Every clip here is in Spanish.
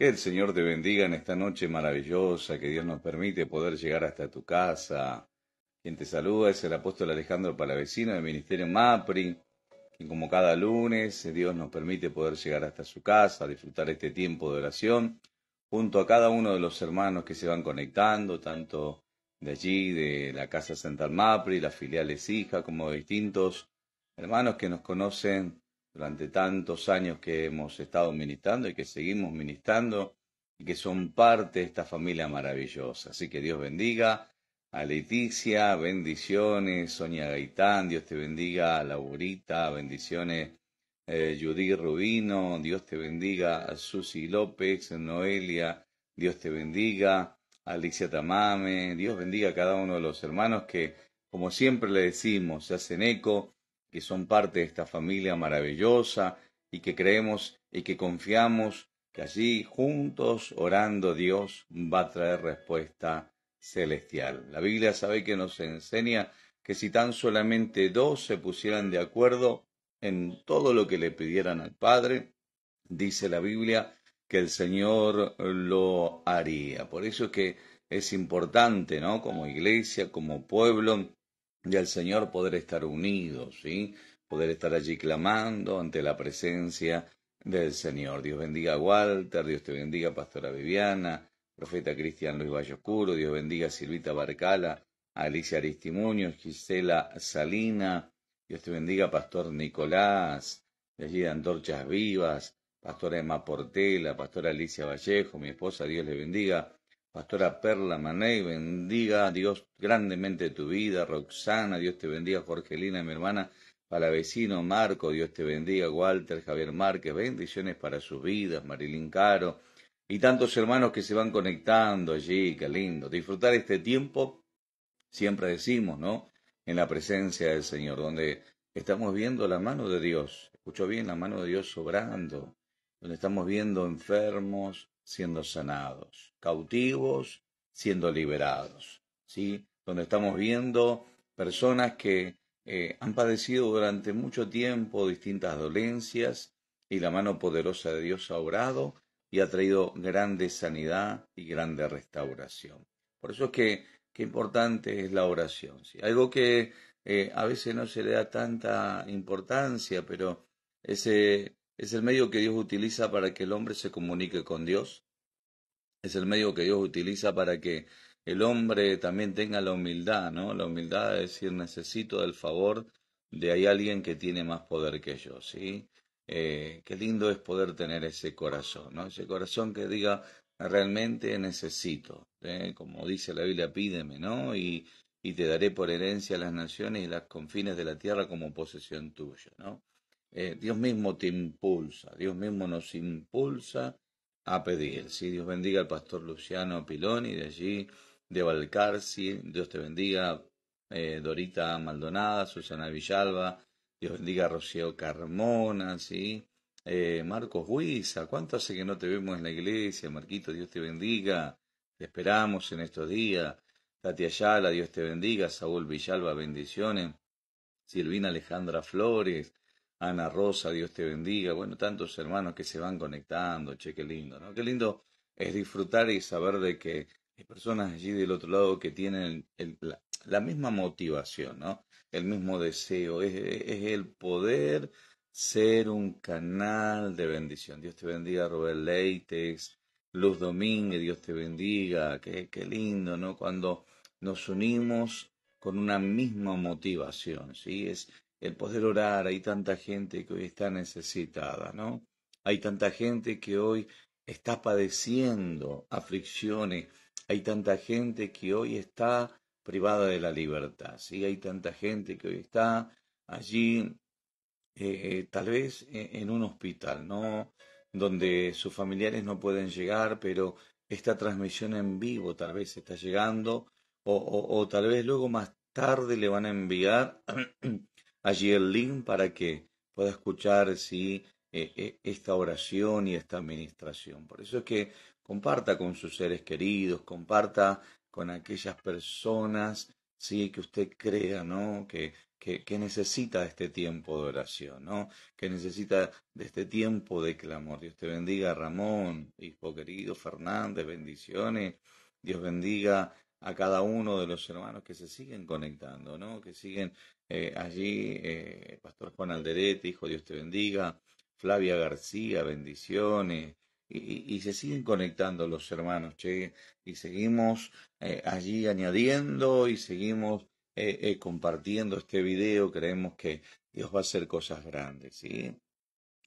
Que el Señor te bendiga en esta noche maravillosa que Dios nos permite poder llegar hasta tu casa. Quien te saluda es el apóstol Alejandro Palavecino del Ministerio MAPRI, quien como cada lunes eh, Dios nos permite poder llegar hasta su casa, disfrutar este tiempo de oración, junto a cada uno de los hermanos que se van conectando, tanto de allí, de la Casa Santa MAPRI, las filiales hijas, como de distintos hermanos que nos conocen durante tantos años que hemos estado ministrando y que seguimos ministrando y que son parte de esta familia maravillosa. Así que Dios bendiga a Leticia, bendiciones, Sonia Gaitán, Dios te bendiga, a Laurita, bendiciones, eh, Judy Rubino, Dios te bendiga, a Susi López, Noelia, Dios te bendiga, a Alicia Tamame, Dios bendiga a cada uno de los hermanos que, como siempre le decimos, se hacen eco que son parte de esta familia maravillosa y que creemos y que confiamos que allí juntos orando Dios va a traer respuesta celestial. La Biblia sabe que nos enseña que si tan solamente dos se pusieran de acuerdo en todo lo que le pidieran al Padre, dice la Biblia que el Señor lo haría. Por eso es que es importante, ¿no? Como iglesia, como pueblo, y al Señor poder estar unidos, ¿sí? Poder estar allí clamando ante la presencia del Señor. Dios bendiga a Walter, Dios te bendiga, Pastora Viviana, Profeta Cristian Luis Oscuro, Dios bendiga a Silvita Barcala, a Alicia Aristimuño, Gisela Salina, Dios te bendiga, Pastor Nicolás, de allí de Antorchas Vivas, Pastora Emma Portela, Pastora Alicia Vallejo, mi esposa, Dios le bendiga, Pastora Perla Mané, bendiga a Dios grandemente tu vida. Roxana, Dios te bendiga. Jorgelina, mi hermana. Para vecino Marco, Dios te bendiga. Walter, Javier Márquez, bendiciones para sus vidas. Marilín Caro. Y tantos hermanos que se van conectando allí. Qué lindo. Disfrutar este tiempo, siempre decimos, ¿no? En la presencia del Señor, donde estamos viendo la mano de Dios. Escucho bien, la mano de Dios sobrando. Donde estamos viendo enfermos, siendo sanados, cautivos siendo liberados, ¿sí? Donde estamos viendo personas que eh, han padecido durante mucho tiempo distintas dolencias y la mano poderosa de Dios ha obrado y ha traído grande sanidad y grande restauración. Por eso es que qué importante es la oración. Algo que eh, a veces no se le da tanta importancia, pero ese es el medio que Dios utiliza para que el hombre se comunique con Dios. Es el medio que Dios utiliza para que el hombre también tenga la humildad, ¿no? La humildad de decir necesito del favor de alguien que tiene más poder que yo, ¿sí? Eh, qué lindo es poder tener ese corazón, ¿no? Ese corazón que diga realmente necesito, ¿eh? como dice la Biblia, pídeme, ¿no? Y, y te daré por herencia las naciones y las confines de la tierra como posesión tuya, ¿no? Eh, Dios mismo te impulsa, Dios mismo nos impulsa a pedir. ¿sí? Dios bendiga al pastor Luciano Piloni de allí, de Valcarci, Dios te bendiga, eh, Dorita Maldonada, Susana Villalba, Dios bendiga a Rocío Carmona, ¿sí? Eh, Marcos Huiza, ¿cuánto hace que no te vemos en la iglesia? Marquito, Dios te bendiga, te esperamos en estos días. Tati Ayala, Dios te bendiga, Saúl Villalba, bendiciones. Silvina Alejandra Flores, Ana Rosa, Dios te bendiga. Bueno, tantos hermanos que se van conectando, che, qué lindo, ¿no? Qué lindo es disfrutar y saber de que hay personas allí del otro lado que tienen la, misma motivación, ¿no? El mismo deseo, es, el poder ser un canal de bendición. Dios te bendiga, Robert Leites, Luz Domínguez, Dios te bendiga. Qué, qué lindo, ¿no? Cuando nos unimos con una misma motivación, ¿sí? Es, el poder orar, hay tanta gente que hoy está necesitada, ¿no? Hay tanta gente que hoy está padeciendo aflicciones, hay tanta gente que hoy está privada de la libertad, ¿sí? Hay tanta gente que hoy está allí, eh, eh, tal vez eh, en un hospital, ¿no? Donde sus familiares no pueden llegar, pero esta transmisión en vivo tal vez está llegando, o tal vez luego más tarde le van a enviar allí el link para que pueda escuchar ¿sí? Eh, eh, esta oración y esta administración. Por eso es que comparta con sus seres queridos, comparta con aquellas personas ¿sí? que usted crea ¿no? que, que, necesita este tiempo de oración, ¿no? que necesita de este tiempo de clamor. Dios te bendiga, Ramón, hijo querido, Fernández, bendiciones. Dios bendiga a cada uno de los hermanos que se siguen conectando, ¿no? Que siguen eh, allí, eh, Pastor Juan Alderete, hijo Dios te bendiga, Flavia García, bendiciones, y, se siguen conectando los hermanos, che, y seguimos eh, allí añadiendo y seguimos compartiendo este video, creemos que Dios va a hacer cosas grandes, ¿sí?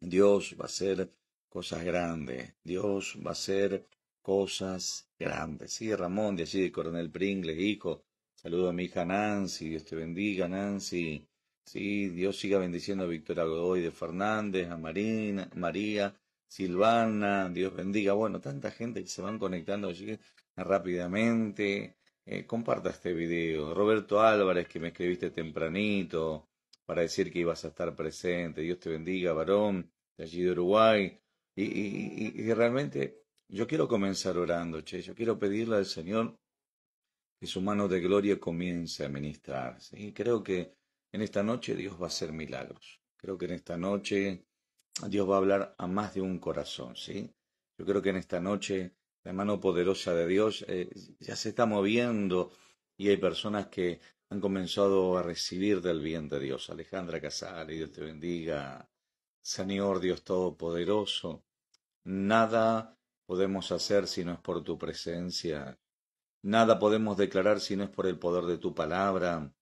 Dios va a hacer cosas grandes, Dios va a hacer cosas grandes. Sí, Ramón, de allí de Coronel Pringles, hijo. Saludo a mi hija Nancy, Dios te bendiga, Nancy. Sí, Dios siga bendiciendo a Víctor Godoy de Fernández, a Marina, María, Silvana, Dios bendiga. Bueno, tanta gente que se van conectando allí eh, rápidamente. Eh, comparta este video. Roberto Álvarez, que me escribiste tempranito para decir que ibas a estar presente. Dios te bendiga, varón, de allí de Uruguay. y, y, y, y realmente yo quiero comenzar orando, che. Yo quiero pedirle al Señor que su mano de gloria comience a ministrarse. Y creo que en esta noche Dios va a hacer milagros. Creo que en esta noche Dios va a hablar a más de un corazón, ¿sí? Yo creo que en esta noche la mano poderosa de Dios eh, ya se está moviendo y hay personas que han comenzado a recibir del bien de Dios. Alejandra y Dios te bendiga. Señor Dios Todopoderoso, nada podemos hacer si no es por tu presencia. Nada podemos declarar si no es por el poder de tu palabra.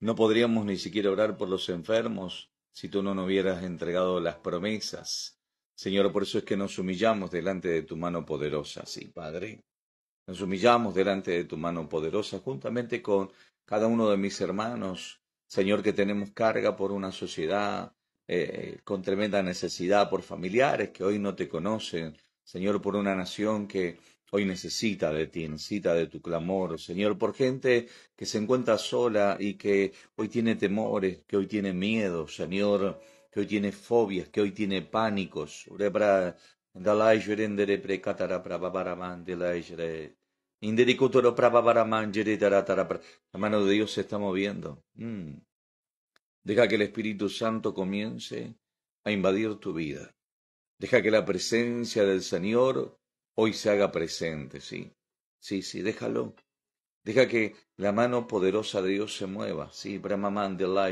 No podríamos ni siquiera orar por los enfermos si tú no nos hubieras entregado las promesas. Señor, por eso es que nos humillamos delante de tu mano poderosa, sí, Padre. Nos humillamos delante de tu mano poderosa, juntamente con cada uno de mis hermanos, Señor, que tenemos carga por una sociedad eh, con tremenda necesidad, por familiares que hoy no te conocen, Señor, por una nación que hoy necesita de ti, necesita de tu clamor, Señor, por gente que se encuentra sola y que hoy tiene temores, que hoy tiene miedo, Señor, que hoy tiene fobias, que hoy tiene pánicos. La mano de Dios se está moviendo. Mm. Deja que el Espíritu Santo comience a invadir tu vida. Deja que la presencia del Señor hoy se haga presente, sí. Sí, sí, déjalo. Deja que la mano poderosa de Dios se mueva. Sí, la la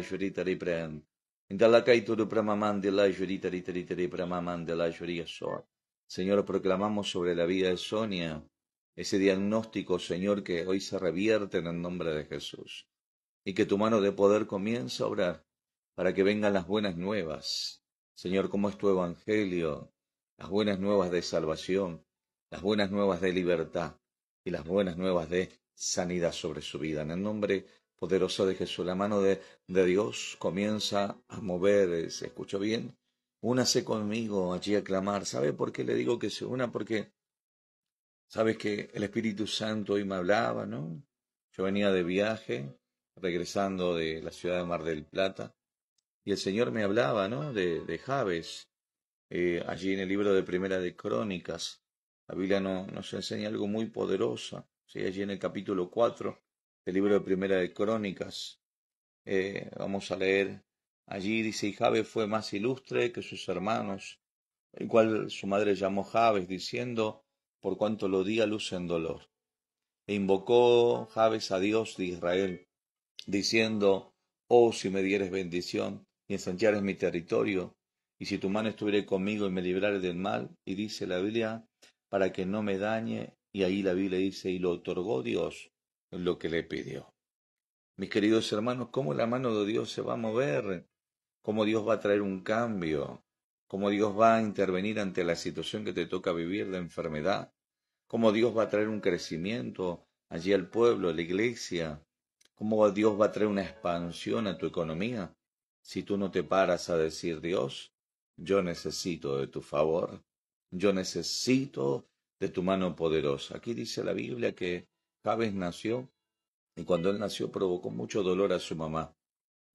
la Señor, proclamamos sobre la vida de Sonia ese diagnóstico, Señor, que hoy se revierte en el nombre de Jesús. Y que tu mano de poder comience a obrar para que vengan las buenas nuevas Señor, cómo es tu evangelio, las buenas nuevas de salvación, las buenas nuevas de libertad y las buenas nuevas de sanidad sobre su vida. En el nombre poderoso de Jesús, la mano de, de Dios comienza a mover, ¿se escuchó bien? Únase conmigo allí a clamar. ¿Sabe por qué le digo que se una? Porque, ¿sabes que el Espíritu Santo hoy me hablaba, no? Yo venía de viaje, regresando de la ciudad de Mar del Plata, y el Señor me hablaba, ¿no? De, de Javes, eh, allí en el libro de Primera de Crónicas. La Biblia nos enseña algo muy poderoso, Allí en el capítulo 4 del libro de Primera de Crónicas. Eh, vamos a leer allí, dice, y Javes fue más ilustre que sus hermanos, el cual su madre llamó Javes, diciendo, por cuanto lo di a luz en dolor. E invocó Javes a Dios de Israel, diciendo, Oh, si me dieres bendición, y ensanchares mi territorio, y si tu mano estuviera conmigo y me librare del mal, y dice la Biblia, para que no me dañe, y ahí la Biblia dice, y lo otorgó Dios lo que le pidió. Mis queridos hermanos, cómo la mano de Dios se va a mover, cómo Dios va a traer un cambio, cómo Dios va a intervenir ante la situación que te toca vivir de enfermedad, cómo Dios va a traer un crecimiento allí al pueblo, a la iglesia, cómo Dios va a traer una expansión a tu economía, si tú no te paras a decir, Dios, yo necesito de tu favor, yo necesito de tu mano poderosa. Aquí dice la Biblia que Jabez nació y cuando él nació provocó mucho dolor a su mamá.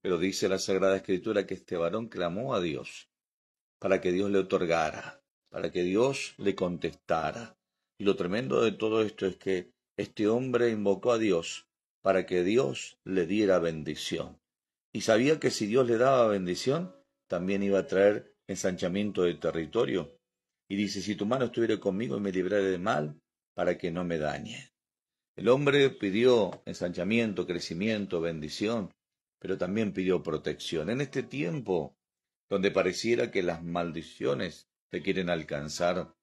Pero dice la Sagrada Escritura que este varón clamó a Dios para que Dios le otorgara, para que Dios le contestara. Y lo tremendo de todo esto es que este hombre invocó a Dios para que Dios le diera bendición y sabía que si Dios le daba bendición, también iba a traer ensanchamiento de territorio. Y dice, si tu mano estuviera conmigo y me libraré de mal, para que no me dañe. El hombre pidió ensanchamiento, crecimiento, bendición, pero también pidió protección. En este tiempo, donde pareciera que las maldiciones te quieren alcanzar,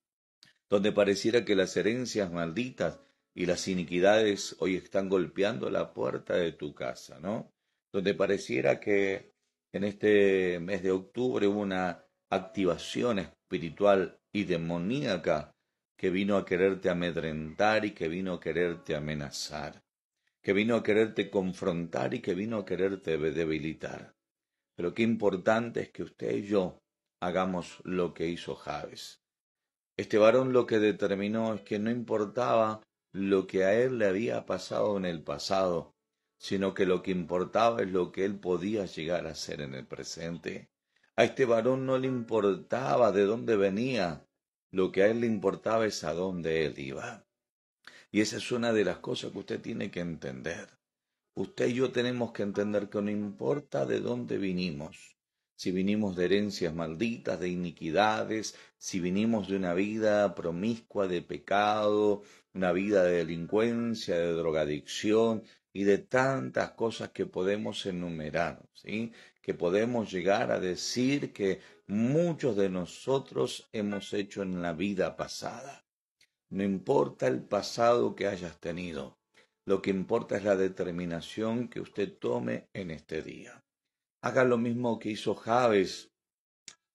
donde pareciera que las herencias malditas y las iniquidades hoy están golpeando la puerta de tu casa, ¿no? donde pareciera que en este mes de octubre hubo una activación espiritual y demoníaca que vino a quererte amedrentar y que vino a quererte amenazar, que vino a quererte confrontar y que vino a quererte debilitar. Pero qué importante es que usted y yo hagamos lo que hizo Javes. Este varón lo que determinó es que no importaba lo que a él le había pasado en el pasado, sino que lo que importaba es lo que él podía llegar a ser en el presente. A este varón no le importaba de dónde venía, lo que a él le importaba es a dónde él iba. Y esa es una de las cosas que usted tiene que entender. Usted y yo tenemos que entender que no importa de dónde vinimos, si vinimos de herencias malditas, de iniquidades, si vinimos de una vida promiscua de pecado, una vida de delincuencia, de drogadicción, y de tantas cosas que podemos enumerar, ¿sí? que podemos llegar a decir que muchos de nosotros hemos hecho en la vida pasada. No importa el pasado que hayas tenido, lo que importa es la determinación que usted tome en este día. Haga lo mismo que hizo Javes.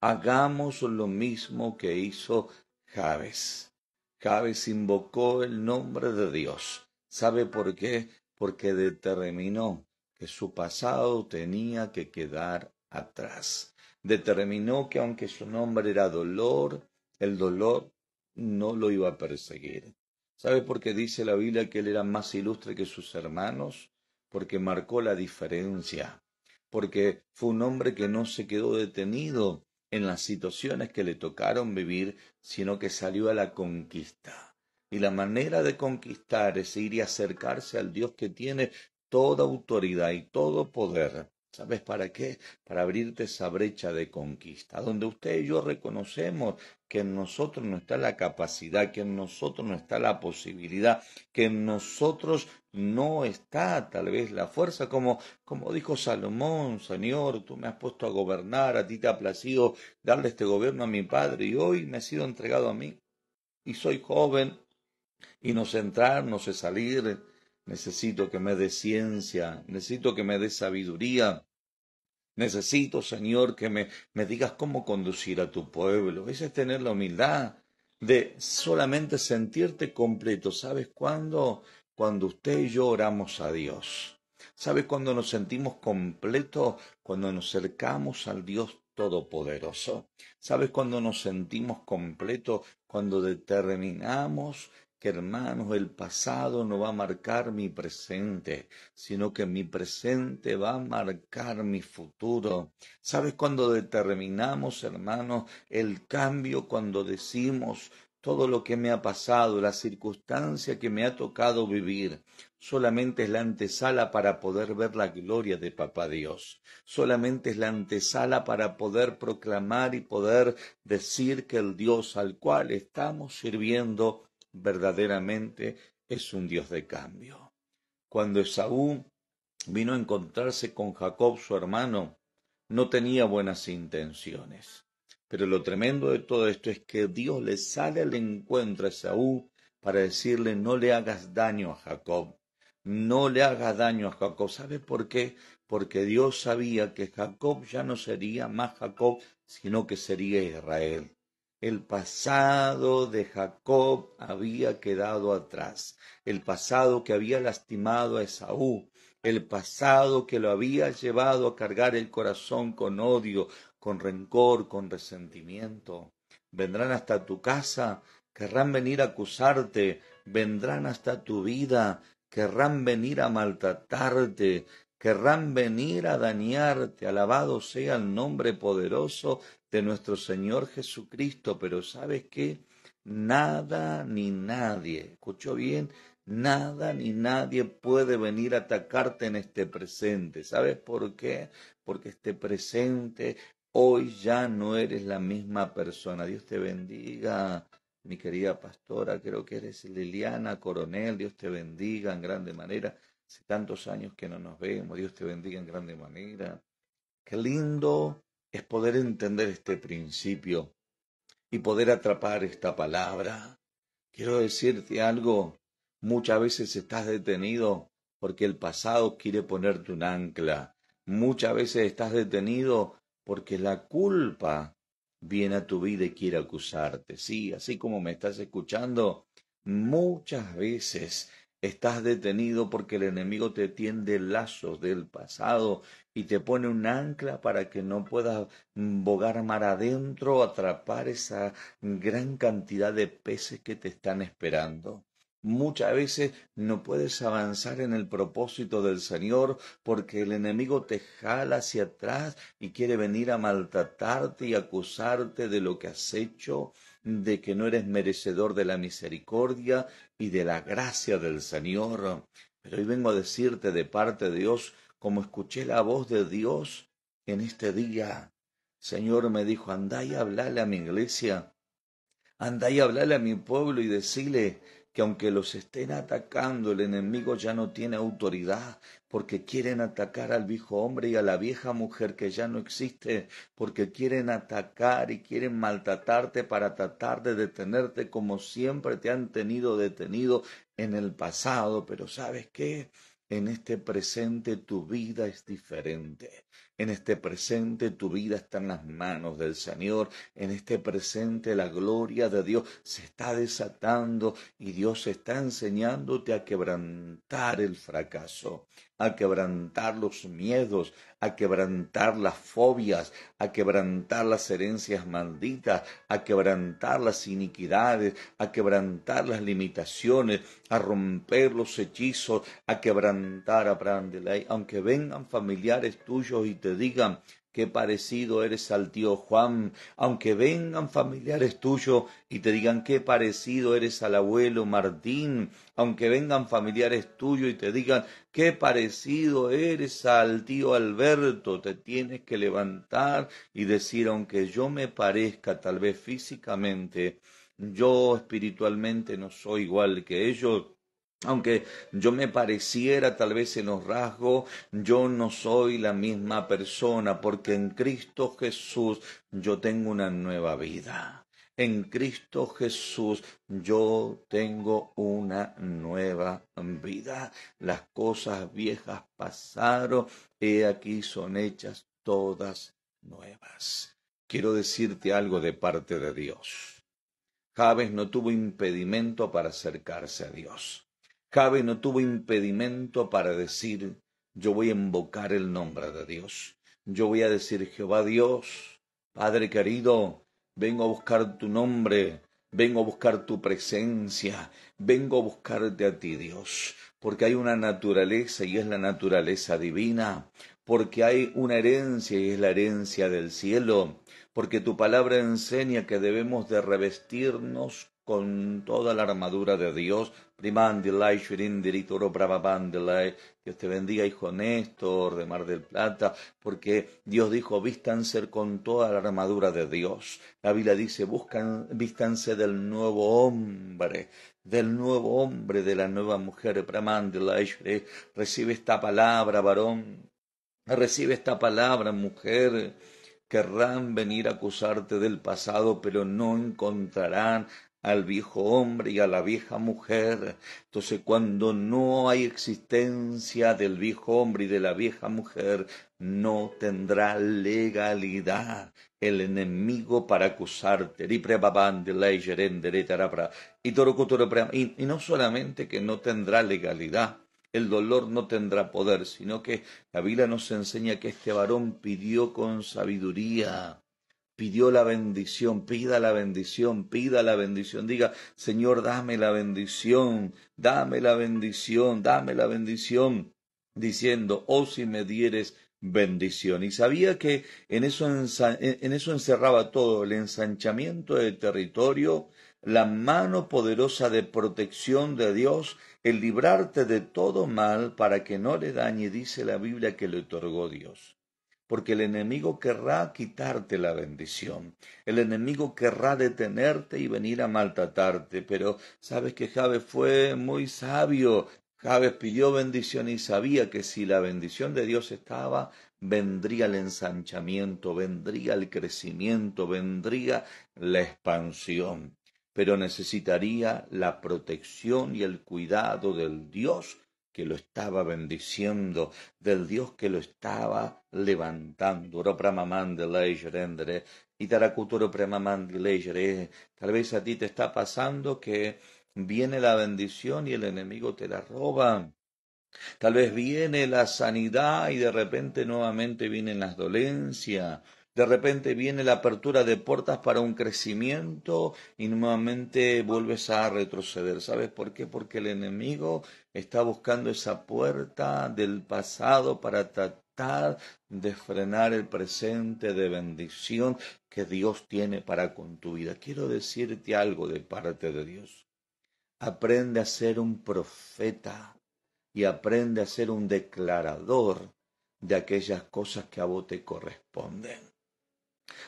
Hagamos lo mismo que hizo Javes. Javes invocó el nombre de Dios. ¿Sabe por qué? porque determinó que su pasado tenía que quedar atrás. Determinó que aunque su nombre era dolor, el dolor no lo iba a perseguir. ¿Sabe por qué dice la Biblia que él era más ilustre que sus hermanos? Porque marcó la diferencia, porque fue un hombre que no se quedó detenido en las situaciones que le tocaron vivir, sino que salió a la conquista. Y la manera de conquistar es ir y acercarse al Dios que tiene toda autoridad y todo poder. ¿Sabes para qué? Para abrirte esa brecha de conquista, donde usted y yo reconocemos que en nosotros no está la capacidad, que en nosotros no está la posibilidad, que en nosotros no está tal vez la fuerza, como, como dijo Salomón, Señor, tú me has puesto a gobernar, a ti te ha placido darle este gobierno a mi padre y hoy me ha sido entregado a mí. Y soy joven, y no sé salir, necesito que me dé ciencia, necesito que me dé sabiduría, necesito, Señor, que me, me digas cómo conducir a tu pueblo. Esa es tener la humildad de solamente sentirte completo. ¿Sabes cuándo? Cuando usted y yo oramos a Dios. ¿Sabes cuándo nos sentimos completos? Cuando nos acercamos al Dios Todopoderoso. ¿Sabes cuándo nos sentimos completos? Cuando determinamos hermanos, el pasado no va a marcar mi presente, sino que mi presente va a marcar mi futuro. ¿Sabes cuando determinamos, hermanos, el cambio, cuando decimos todo lo que me ha pasado, la circunstancia que me ha tocado vivir, solamente es la antesala para poder ver la gloria de Papá Dios, solamente es la antesala para poder proclamar y poder decir que el Dios al cual estamos sirviendo verdaderamente es un Dios de cambio. Cuando Esaú vino a encontrarse con Jacob, su hermano, no tenía buenas intenciones. Pero lo tremendo de todo esto es que Dios le sale al encuentro a Esaú para decirle no le hagas daño a Jacob, no le hagas daño a Jacob. ¿Sabe por qué? Porque Dios sabía que Jacob ya no sería más Jacob, sino que sería Israel. El pasado de Jacob había quedado atrás, el pasado que había lastimado a Esaú, el pasado que lo había llevado a cargar el corazón con odio, con rencor, con resentimiento. Vendrán hasta tu casa, querrán venir a acusarte, vendrán hasta tu vida, querrán venir a maltratarte, querrán venir a dañarte. Alabado sea el nombre poderoso de nuestro Señor Jesucristo. Pero ¿sabes qué? Nada ni nadie, escuchó bien, Nada ni nadie puede venir a atacarte en este presente. ¿Sabes por qué? Porque este presente hoy ya no eres la misma persona. Dios te bendiga, mi querida pastora. Creo que eres Liliana Coronel. Dios te bendiga en grande manera. Hace tantos años que no nos vemos, Dios te bendiga en grande manera. Qué lindo es poder entender este principio y poder atrapar esta palabra. Quiero decirte algo, muchas veces estás detenido porque el pasado quiere ponerte un ancla. Muchas veces estás detenido porque la culpa viene a tu vida y quiere acusarte. Sí, así como me estás escuchando, muchas veces Estás detenido porque el enemigo te tiende lazos del pasado y te pone un ancla para que no puedas bogar mar adentro, o atrapar esa gran cantidad de peces que te están esperando. Muchas veces no puedes avanzar en el propósito del Señor porque el enemigo te jala hacia atrás y quiere venir a maltratarte y acusarte de lo que has hecho de que no eres merecedor de la misericordia y de la gracia del Señor. Pero hoy vengo a decirte de parte de Dios, como escuché la voz de Dios en este día. Señor me dijo, andá y hablale a mi iglesia, andá y hablale a mi pueblo y decile que aunque los estén atacando, el enemigo ya no tiene autoridad, porque quieren atacar al viejo hombre y a la vieja mujer que ya no existe, porque quieren atacar y quieren maltratarte para tratar de detenerte como siempre te han tenido detenido en el pasado. Pero ¿sabes qué? En este presente tu vida es diferente. En este presente tu vida está en las manos del Señor. En este presente la gloria de Dios se está desatando y Dios está enseñándote a quebrantar el fracaso a quebrantar los miedos, a quebrantar las fobias, a quebrantar las herencias malditas, a quebrantar las iniquidades, a quebrantar las limitaciones, a romper los hechizos, a quebrantar a Brandeley. Aunque vengan familiares tuyos y te digan, qué parecido eres al tío Juan, aunque vengan familiares tuyos y te digan qué parecido eres al abuelo Martín, aunque vengan familiares tuyos y te digan qué parecido eres al tío Alberto, te tienes que levantar y decir, aunque yo me parezca tal vez físicamente, yo espiritualmente no soy igual que ellos, aunque yo me pareciera tal vez en los rasgos, yo no soy la misma persona, porque en Cristo Jesús yo tengo una nueva vida. En Cristo Jesús yo tengo una nueva vida. Las cosas viejas pasaron, he aquí son hechas todas nuevas. Quiero decirte algo de parte de Dios. Javes no tuvo impedimento para acercarse a Dios. Cabe no tuvo impedimento para decir, yo voy a invocar el nombre de Dios. Yo voy a decir, Jehová Dios, Padre querido, vengo a buscar tu nombre, vengo a buscar tu presencia, vengo a buscarte a ti, Dios, porque hay una naturaleza y es la naturaleza divina, porque hay una herencia y es la herencia del cielo, porque tu palabra enseña que debemos de revestirnos con toda la armadura de Dios. Primandilai, dirituro Dios te bendiga, hijo Néstor de Mar del Plata, porque Dios dijo, vístanse con toda la armadura de Dios. La Biblia dice, buscan, vístanse del nuevo hombre, del nuevo hombre, de la nueva mujer. recibe esta palabra, varón. Recibe esta palabra, mujer. Querrán venir a acusarte del pasado, pero no encontrarán al viejo hombre y a la vieja mujer. Entonces, cuando no hay existencia del viejo hombre y de la vieja mujer, no tendrá legalidad el enemigo para acusarte. Y no solamente que no tendrá legalidad, el dolor no tendrá poder, sino que la Biblia nos enseña que este varón pidió con sabiduría pidió la bendición, pida la bendición, pida la bendición. Diga, Señor, dame la bendición, dame la bendición, dame la bendición, diciendo, oh si me dieres bendición. Y sabía que en eso, en eso encerraba todo, el ensanchamiento del territorio, la mano poderosa de protección de Dios, el librarte de todo mal para que no le dañe, dice la Biblia que le otorgó Dios porque el enemigo querrá quitarte la bendición, el enemigo querrá detenerte y venir a maltratarte, pero sabes que Jabez fue muy sabio, Jabez pidió bendición y sabía que si la bendición de Dios estaba, vendría el ensanchamiento, vendría el crecimiento, vendría la expansión, pero necesitaría la protección y el cuidado del Dios que lo estaba bendiciendo, del Dios que lo estaba levantando. Tal vez a ti te está pasando que viene la bendición y el enemigo te la roba. Tal vez viene la sanidad y de repente nuevamente vienen las dolencias. De repente viene la apertura de puertas para un crecimiento y nuevamente vuelves a retroceder. ¿Sabes por qué? Porque el enemigo está buscando esa puerta del pasado para tratar de frenar el presente de bendición que Dios tiene para con tu vida. Quiero decirte algo de parte de Dios. Aprende a ser un profeta y aprende a ser un declarador de aquellas cosas que a vos te corresponden.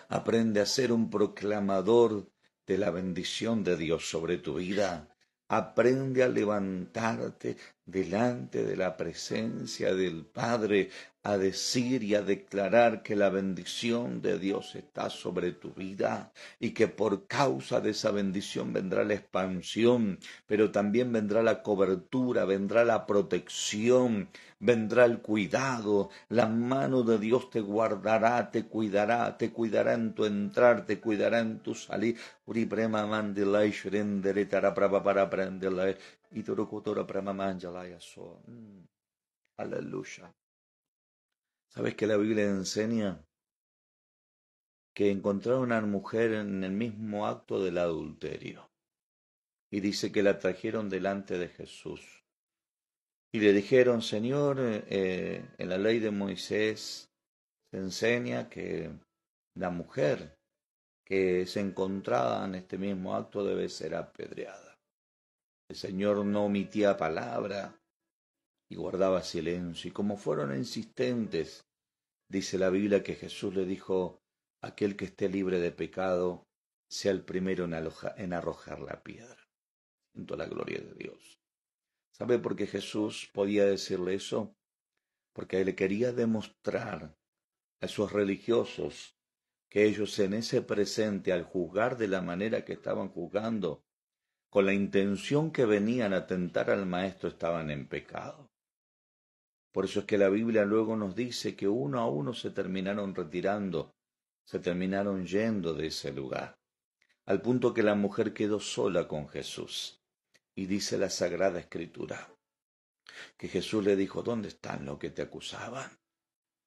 Aprende a ser un proclamador de la bendición de Dios sobre tu vida. Aprende a levantarte delante de la presencia del Padre, a decir y a declarar que la bendición de Dios está sobre tu vida y que por causa de esa bendición vendrá la expansión, pero también vendrá la cobertura, vendrá la protección, vendrá el cuidado, la mano de Dios te guardará, te cuidará, te cuidará en tu entrar, te cuidará en tu salir. Uri prema mandelai para y torocotora prema manjalaya su mm. Aleluya. ¿Sabes que la Biblia enseña? que encontraron a una mujer en el mismo acto del adulterio. Y dice que la trajeron delante de Jesús. Y le dijeron, Señor, eh, eh, en la ley de Moisés se enseña que la mujer que se encontraba en este mismo acto debe ser apedreada. El Señor no omitía palabra y guardaba silencio. Y como fueron insistentes, dice la Biblia que Jesús le dijo, aquel que esté libre de pecado, sea el primero en, arrojar la piedra. siento la gloria de Dios. ¿Sabe por qué Jesús podía decirle eso? Porque le quería demostrar a esos religiosos que ellos en ese presente, al juzgar de la manera que estaban juzgando, con la intención que venían a tentar al Maestro, estaban en pecado. Por eso es que la Biblia luego nos dice que uno a uno se terminaron retirando, se terminaron yendo de ese lugar, al punto que la mujer quedó sola con Jesús. Y dice la Sagrada Escritura que Jesús le dijo, ¿dónde están los que te acusaban?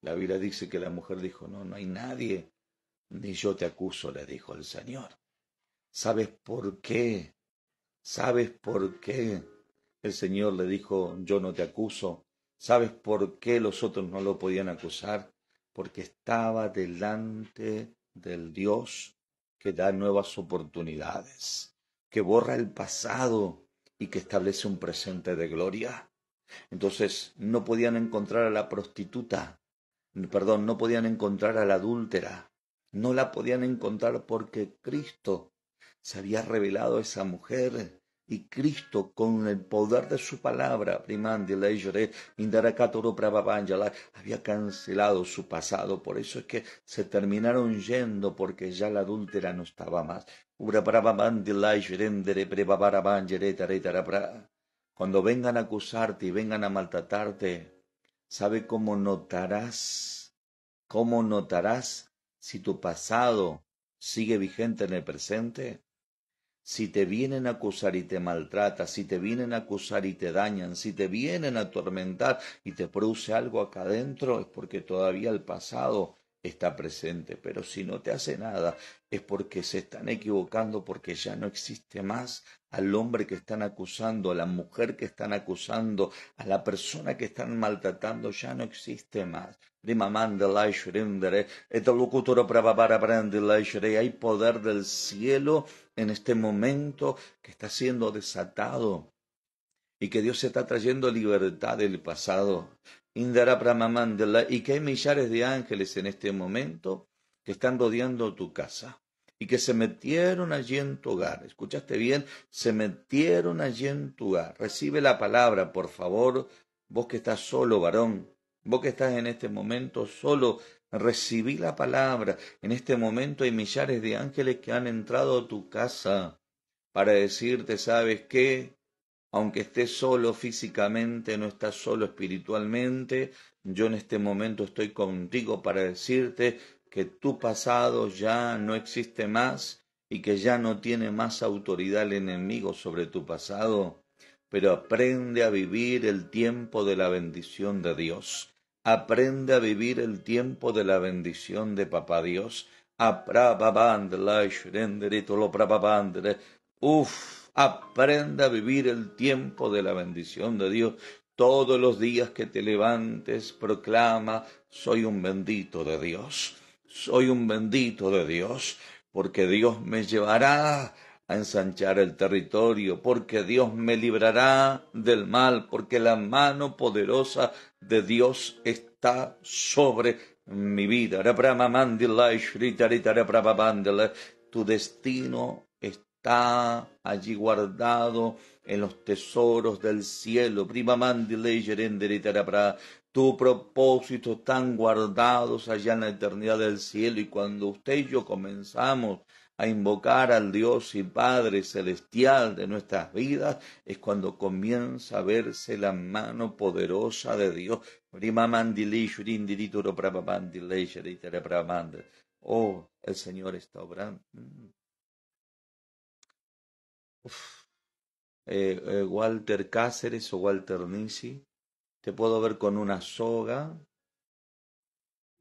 La Biblia dice que la mujer dijo, no, no hay nadie, ni yo te acuso, le dijo el Señor. ¿Sabes por qué? ¿Sabes por qué? El Señor le dijo, yo no te acuso. ¿Sabes por qué los otros no lo podían acusar? Porque estaba delante del Dios que da nuevas oportunidades, que borra el pasado, y que establece un presente de gloria. Entonces no podían encontrar a la prostituta, perdón, no podían encontrar a la adúltera, no la podían encontrar porque Cristo se había revelado a esa mujer y Cristo con el poder de su palabra, había cancelado su pasado, por eso es que se terminaron yendo porque ya la adúltera no estaba más, cuando vengan a acusarte y vengan a maltratarte, ¿sabe cómo notarás? ¿Cómo notarás si tu pasado sigue vigente en el presente? Si te vienen a acusar y te maltratan, si te vienen a acusar y te dañan, si te vienen a atormentar y te produce algo acá adentro, es porque todavía el pasado está presente, pero si no te hace nada es porque se están equivocando, porque ya no existe más al hombre que están acusando, a la mujer que están acusando, a la persona que están maltratando, ya no existe más. Hay poder del cielo en este momento que está siendo desatado y que Dios está trayendo libertad del pasado y que hay millares de ángeles en este momento que están rodeando tu casa y que se metieron allí en tu hogar. ¿Escuchaste bien? Se metieron allí en tu hogar. Recibe la palabra, por favor, vos que estás solo, varón, vos que estás en este momento solo, recibí la palabra. En este momento hay millares de ángeles que han entrado a tu casa para decirte, ¿sabes qué? aunque estés solo físicamente, no estás solo espiritualmente, yo en este momento estoy contigo para decirte que tu pasado ya no existe más y que ya no tiene más autoridad el enemigo sobre tu pasado, pero aprende a vivir el tiempo de la bendición de Dios. Aprende a vivir el tiempo de la bendición de Papá Dios. Uf, Aprenda a vivir el tiempo de la bendición de Dios. Todos los días que te levantes, proclama, soy un bendito de Dios. Soy un bendito de Dios, porque Dios me llevará a ensanchar el territorio, porque Dios me librará del mal, porque la mano poderosa de Dios está sobre mi vida. Tu destino está allí guardado en los tesoros del cielo. Prima mandile Tu propósito tan guardados allá en la eternidad del cielo. Y cuando usted y yo comenzamos a invocar al Dios y Padre celestial de nuestras vidas, es cuando comienza a verse la mano poderosa de Dios. Prima Oh, el Señor está obrando. Eh, eh, Walter Cáceres o Walter Nisi, te puedo ver con una soga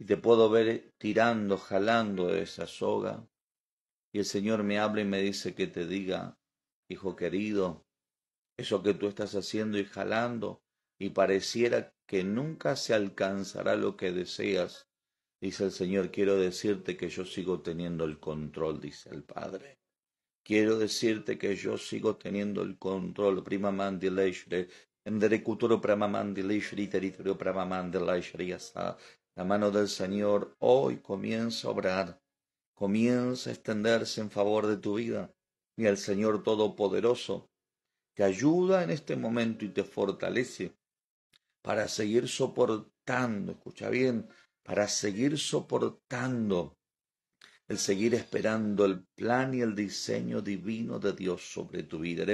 y te puedo ver tirando, jalando de esa soga. Y el Señor me habla y me dice que te diga, hijo querido, eso que tú estás haciendo y jalando, y pareciera que nunca se alcanzará lo que deseas, dice el Señor, quiero decirte que yo sigo teniendo el control, dice el Padre. Quiero decirte que yo sigo teniendo el control. Prima en el prama y Territorio prama hasta La mano del Señor hoy comienza a obrar. Comienza a extenderse en favor de tu vida. Y el Señor Todopoderoso te ayuda en este momento y te fortalece para seguir soportando. Escucha bien. Para seguir soportando el seguir esperando el plan y el diseño divino de Dios sobre tu vida.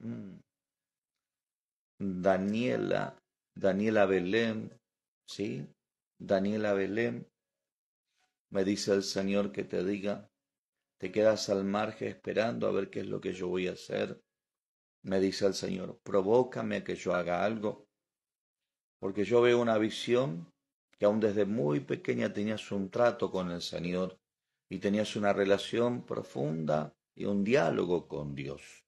Mm. Daniela, Daniela Belén, ¿sí? Daniela Belén, me dice el Señor que te diga, te quedas al margen esperando a ver qué es lo que yo voy a hacer me dice el Señor, provócame a que yo haga algo, porque yo veo una visión que aún desde muy pequeña tenías un trato con el Señor y tenías una relación profunda y un diálogo con Dios.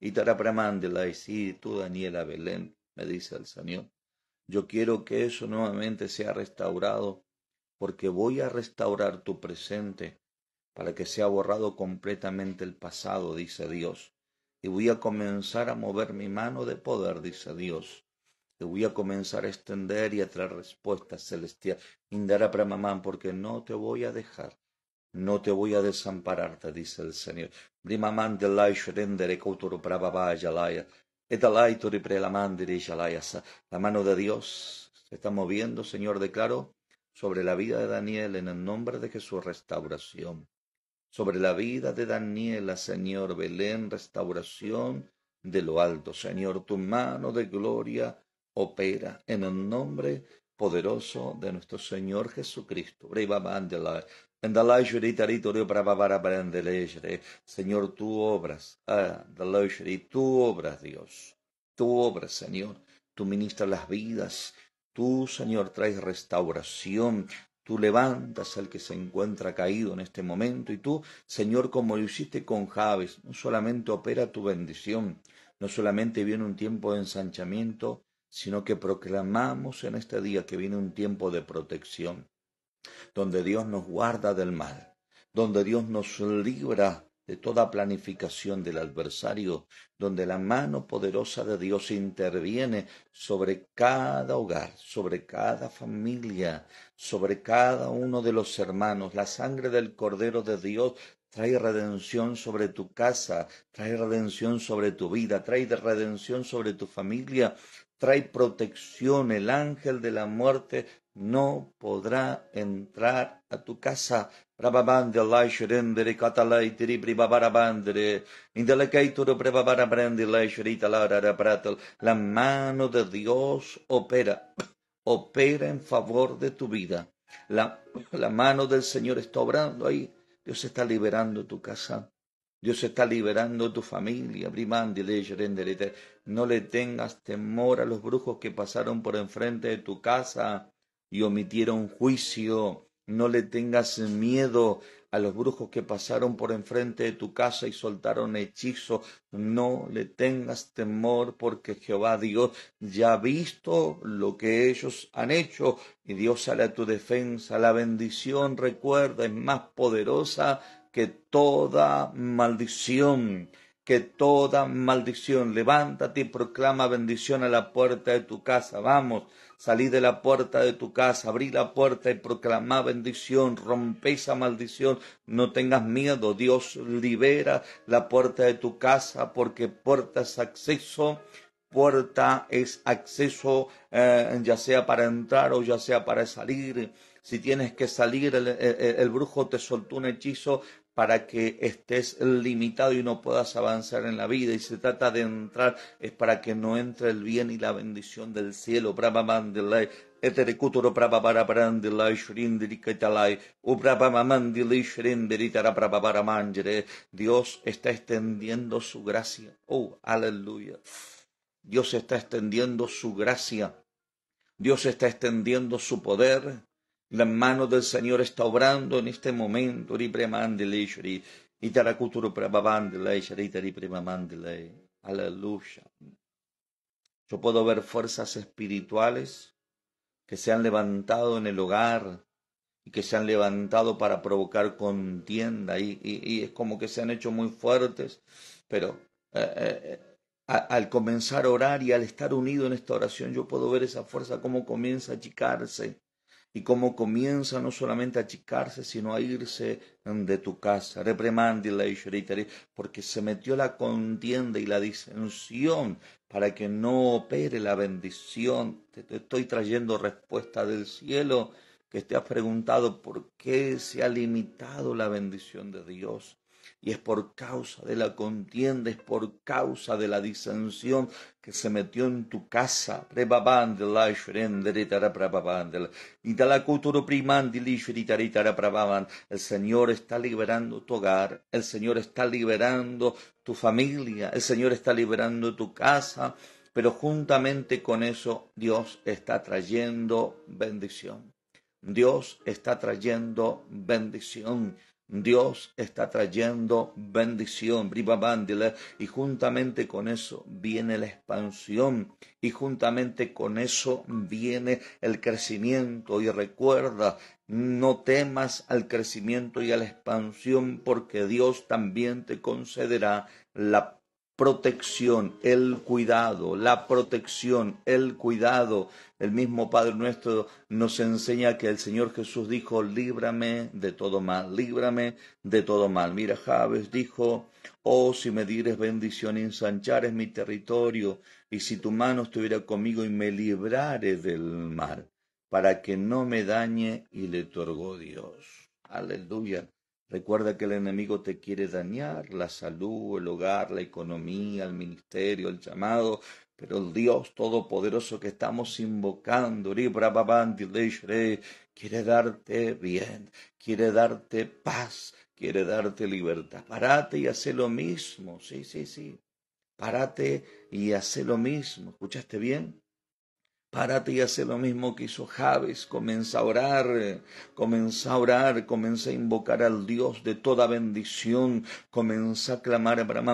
Y la y si, tú Daniela Belén, me dice el Señor, yo quiero que eso nuevamente sea restaurado, porque voy a restaurar tu presente para que sea borrado completamente el pasado, dice Dios y voy a comenzar a mover mi mano de poder, dice Dios. Te voy a comenzar a extender y a traer respuestas celestial. Indara para mamá, porque no te voy a dejar. No te voy a desamparar, dice el Señor. de La mano de Dios se está moviendo, Señor, declaro, sobre la vida de Daniel en el nombre de Jesús, restauración sobre la vida de Daniela, Señor, Belén, restauración de lo alto. Señor, tu mano de gloria opera en el nombre poderoso de nuestro Señor Jesucristo. Señor, tú obras, ah, tú obras, Dios, tú obras, Señor, tú ministras las vidas, tú, Señor, traes restauración, Tú levantas al que se encuentra caído en este momento y tú, Señor, como lo hiciste con Javes, no solamente opera tu bendición, no solamente viene un tiempo de ensanchamiento, sino que proclamamos en este día que viene un tiempo de protección, donde Dios nos guarda del mal, donde Dios nos libra de toda planificación del adversario, donde la mano poderosa de Dios interviene sobre cada hogar, sobre cada familia, sobre cada uno de los hermanos. La sangre del Cordero de Dios trae redención sobre tu casa, trae redención sobre tu vida, trae redención sobre tu familia, trae protección. El ángel de la muerte no podrá entrar a tu casa. La mano de Dios opera, opera en favor de tu vida. La, la mano del Señor está obrando ahí. Dios está liberando tu casa. Dios está liberando tu familia. No le tengas temor a los brujos que pasaron por enfrente de tu casa y omitieron juicio. No le tengas miedo a los brujos que pasaron por enfrente de tu casa y soltaron hechizo. No le tengas temor porque Jehová Dios ya ha visto lo que ellos han hecho y Dios sale a tu defensa. La bendición, recuerda, es más poderosa que toda maldición que toda maldición. Levántate y proclama bendición a la puerta de tu casa. Vamos, salí de la puerta de tu casa, abrí la puerta y proclama bendición. Rompe esa maldición. No tengas miedo. Dios libera la puerta de tu casa porque puerta es acceso. Puerta es acceso, eh, ya sea para entrar o ya sea para salir. Si tienes que salir, el, brujo te soltó un hechizo, para que estés limitado y no puedas avanzar en la vida. Y se trata de entrar, es para que no entre el bien y la bendición del cielo. Dios está extendiendo su gracia. Oh, aleluya. Dios está extendiendo su gracia. Dios está extendiendo su poder. La mano del Señor está obrando en este momento. Aleluya. Yo puedo ver fuerzas espirituales que se han levantado en el hogar y que se han levantado para provocar contienda y, es como que se han hecho muy fuertes, pero eh, eh, al comenzar a orar y al estar unido en esta oración yo puedo ver esa fuerza como comienza a achicarse y cómo comienza no solamente a achicarse, sino a irse de tu casa. Reprimandila y porque se metió la contienda y la disensión para que no opere la bendición. te estoy trayendo respuesta del cielo que te has preguntado por qué se ha limitado la bendición de Dios y es por causa de la contienda, es por causa de la disensión que se metió en tu casa. El Señor está liberando tu hogar, el Señor está liberando tu familia, el Señor está liberando tu casa, pero juntamente con eso Dios está trayendo bendición. Dios está trayendo bendición. Dios está trayendo bendición, y juntamente con eso viene la expansión, y juntamente con eso viene el crecimiento. Y recuerda, no temas al crecimiento y a la expansión, porque Dios también te concederá la protección, el cuidado, la protección, el cuidado. El mismo Padre nuestro nos enseña que el Señor Jesús dijo, líbrame de todo mal, líbrame de todo mal. Mira, Javes dijo, oh, si me dieres bendición y ensanchares mi territorio, y si tu mano estuviera conmigo y me librare del mal, para que no me dañe, y le otorgó Dios. Aleluya. Recuerda que el enemigo te quiere dañar la salud, el hogar, la economía, el ministerio, el llamado, pero el Dios Todopoderoso que estamos invocando, quiere darte bien, quiere darte paz, quiere darte libertad. Parate y haz lo mismo, sí, sí, sí. Parate y haz lo mismo. ¿Escuchaste bien? Párate y hace lo mismo que hizo Javes. Comienza a orar, eh, comienza a orar, comienza a invocar al Dios de toda bendición. Comienza a clamar a Brahma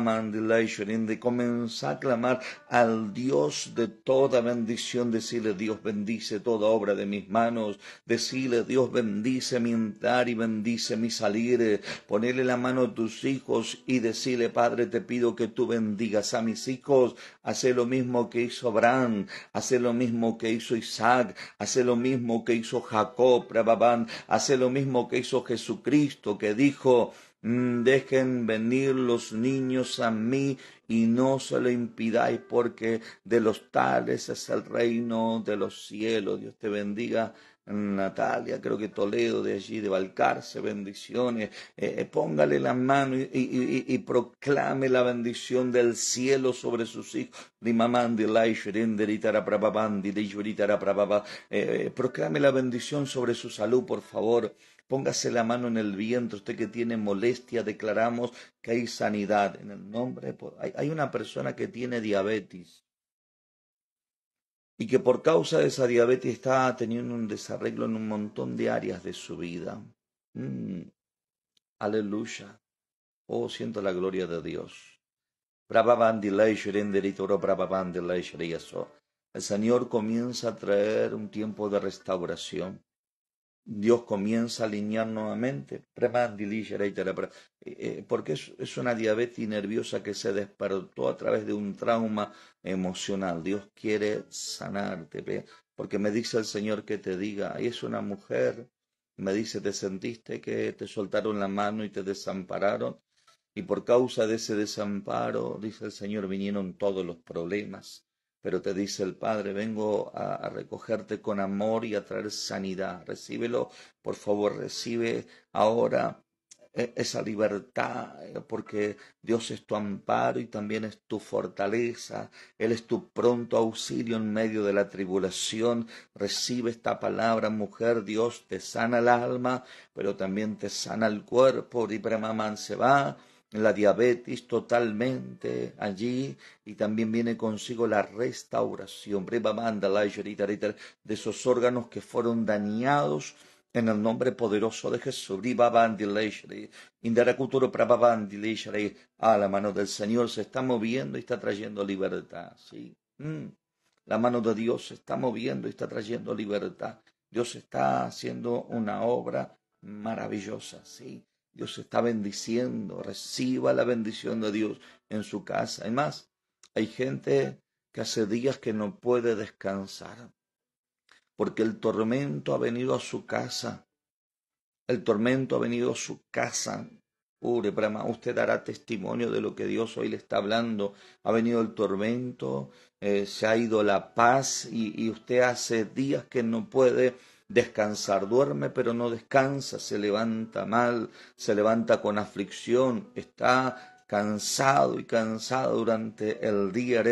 Sharinde, Comienza a clamar al Dios de toda bendición. Decirle, Dios bendice toda obra de mis manos. Decirle, Dios bendice mi entrar y bendice mi salir. Eh, ponerle la mano a tus hijos y decirle, Padre, te pido que tú bendigas a mis hijos. Hace lo mismo que hizo Abraham. Hace lo mismo que hizo Isaac, hace lo mismo que hizo Jacob, hace lo mismo que hizo Jesucristo, que dijo, mm, dejen venir los niños a mí y no se lo impidáis, porque de los tales es el reino de los cielos. Dios te bendiga. Natalia, creo que Toledo de allí, de Valcarce, bendiciones. Eh, eh, póngale la mano y, proclame la bendición del cielo sobre sus hijos. Eh, proclame la bendición sobre su salud, por favor. Póngase la mano en el vientre, usted que tiene molestia, declaramos que hay sanidad. En el nombre, hay una persona que tiene diabetes y que por causa de esa diabetes está teniendo un desarreglo en un montón de áreas de su vida. Mm. Aleluya. Oh, siento la gloria de Dios. El Señor comienza a traer un tiempo de restauración. Dios comienza a alinear nuevamente. Eh, eh, porque es una diabetes nerviosa que se despertó a través de un trauma emocional. Dios quiere sanarte. Porque me dice el Señor que te diga, es una mujer, me dice, te sentiste que te soltaron la mano y te desampararon. Y por causa de ese desamparo, dice el Señor, vinieron todos los problemas pero te dice el Padre, vengo a, recogerte con amor y a traer sanidad. Recíbelo, por favor, recibe ahora e, esa libertad, eh, porque Dios es tu amparo y también es tu fortaleza. Él es tu pronto auxilio en medio de la tribulación. Recibe esta palabra, mujer. Dios te sana el alma, pero también te sana el cuerpo. Mamán se va la diabetes totalmente allí y también viene consigo la restauración, de esos órganos que fueron dañados en el nombre poderoso de Jesús. A la mano del Señor se está moviendo y está trayendo libertad. ¿sí? Mm. La mano de Dios se está moviendo y está trayendo libertad. Dios está haciendo una obra maravillosa, sí. Dios está bendiciendo, reciba la bendición de Dios en su casa. Hay más, hay gente que hace días que no puede descansar, porque el tormento ha venido a su casa. El tormento ha venido a su casa. usted dará testimonio de lo que Dios hoy le está hablando. Ha venido el tormento, eh, se ha ido la paz y, y usted hace días que no puede descansar. Duerme pero no descansa, se levanta mal, se levanta con aflicción, está cansado y cansado durante el día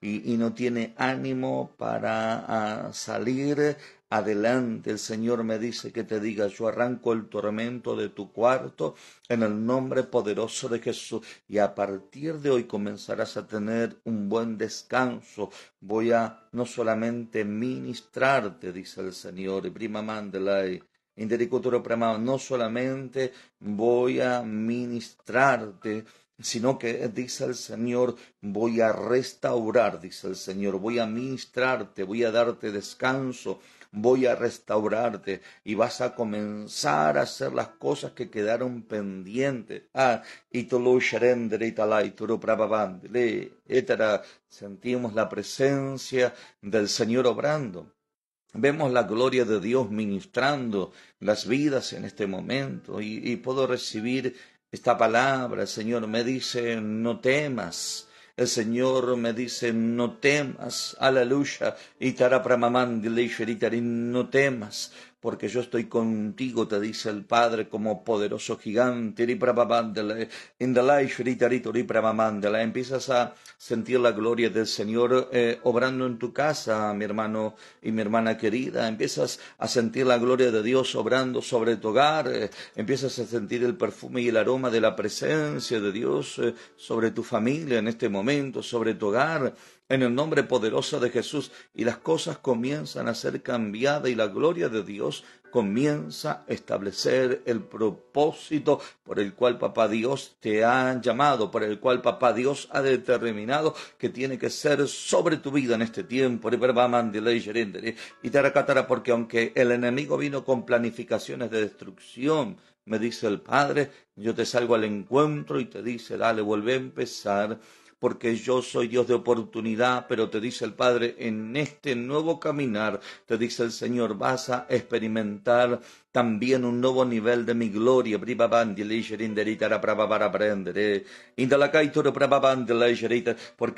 y, y, no tiene ánimo para ah, salir Adelante, el Señor me dice que te diga, yo arranco el tormento de tu cuarto en el nombre poderoso de Jesús. Y a partir de hoy comenzarás a tener un buen descanso. Voy a no solamente ministrarte, dice el Señor. Prima Mandelay. No solamente voy a ministrarte, sino que dice el Señor, voy a restaurar, dice el Señor, voy a ministrarte, voy a darte descanso, voy a restaurarte y vas a comenzar a hacer las cosas que quedaron pendientes. Ah, y sentimos la presencia del Señor obrando. Vemos la gloria de Dios ministrando las vidas en este momento y, y puedo recibir esta palabra. El Señor me dice, no temas el Señor me dice, no temas, aleluya, y tara para mamán, no temas, porque yo estoy contigo, te dice el Padre, como poderoso gigante, empiezas a sentir la gloria del Señor eh, obrando en tu casa, mi hermano y mi hermana querida, empiezas a sentir la gloria de Dios obrando sobre tu hogar, eh, empiezas a sentir el perfume y el aroma de la presencia de Dios eh, sobre tu familia en este momento, sobre tu hogar, en el nombre poderoso de Jesús y las cosas comienzan a ser cambiadas y la gloria de Dios comienza a establecer el propósito por el cual papá Dios te ha llamado, por el cual papá Dios ha determinado que tiene que ser sobre tu vida en este tiempo. Y te porque aunque el enemigo vino con planificaciones de destrucción, me dice el Padre, yo te salgo al encuentro y te dice, dale, vuelve a empezar porque yo soy Dios de oportunidad, pero te dice el Padre, en este nuevo caminar, te dice el Señor, vas a experimentar también un nuevo nivel de mi gloria. Porque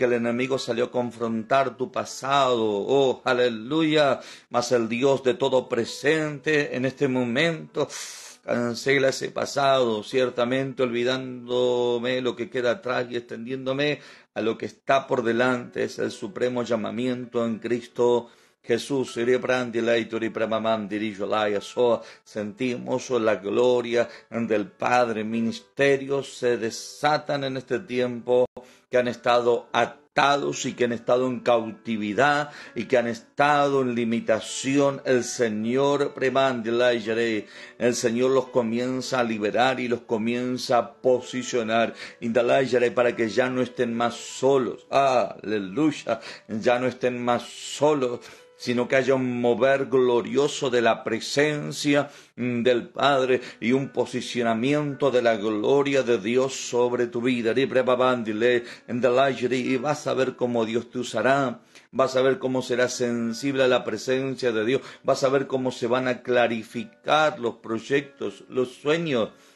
el enemigo salió a confrontar tu pasado. Oh, aleluya. Mas el Dios de todo presente en este momento Cancela ese pasado, ciertamente olvidándome lo que queda atrás y extendiéndome a lo que está por delante. Es el supremo llamamiento en Cristo Jesús, sentimos oh, la gloria del Padre. Ministerios se desatan en este tiempo que han estado atentos y que han estado en cautividad y que han estado en limitación, el Señor el Señor los comienza a liberar y los comienza a posicionar para que ya no estén más solos. Aleluya, ya no estén más solos sino que haya un mover glorioso de la presencia mm, del Padre y un posicionamiento de la gloria de Dios sobre tu vida. Y vas a ver cómo Dios te usará, vas a ver cómo serás sensible a la presencia de Dios, vas a ver cómo se van a clarificar los proyectos, los sueños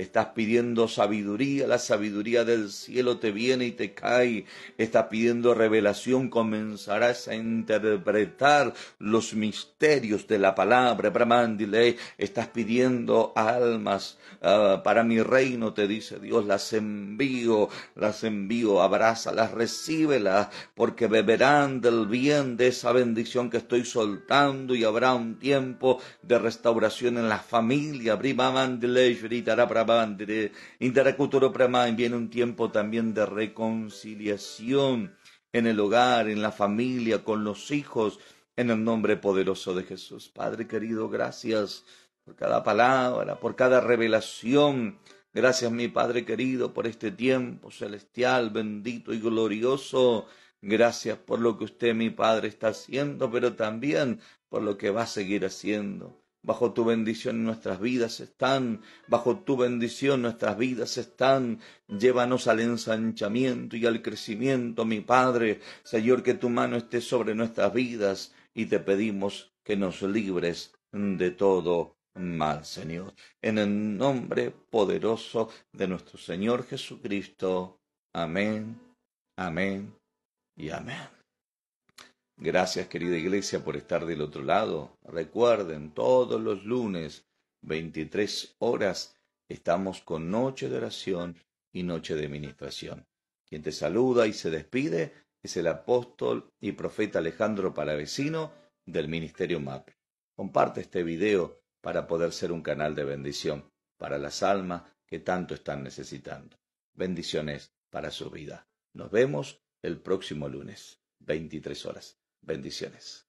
Estás pidiendo sabiduría, la sabiduría del cielo te viene y te cae. Estás pidiendo revelación, comenzarás a interpretar los misterios de la palabra. estás pidiendo almas ah, para mi reino, te dice Dios, las envío, las envío, abrázalas, recíbelas, porque beberán del bien de esa bendición que estoy soltando y habrá un tiempo de restauración en la familia. gritará avante, interlocutor Pramay, viene un tiempo también de reconciliación en el hogar, en la familia, con los hijos, en el nombre poderoso de Jesús. Padre querido, gracias por cada palabra, por cada revelación. Gracias, mi Padre querido, por este tiempo celestial, bendito y glorioso. Gracias por lo que usted, mi Padre, está haciendo, pero también por lo que va a seguir haciendo. Bajo tu bendición nuestras vidas están, bajo tu bendición nuestras vidas están. Llévanos al ensanchamiento y al crecimiento, mi Padre. Señor, que tu mano esté sobre nuestras vidas y te pedimos que nos libres de todo mal, Señor. En el nombre poderoso de nuestro Señor Jesucristo. Amén, amén y amén. Gracias querida iglesia por estar del otro lado. Recuerden, todos los lunes, 23 horas, estamos con noche de oración y noche de ministración. Quien te saluda y se despide es el apóstol y profeta Alejandro Palavecino del Ministerio MAP. Comparte este video para poder ser un canal de bendición para las almas que tanto están necesitando. Bendiciones para su vida. Nos vemos el próximo lunes, 23 horas. Bendiciones.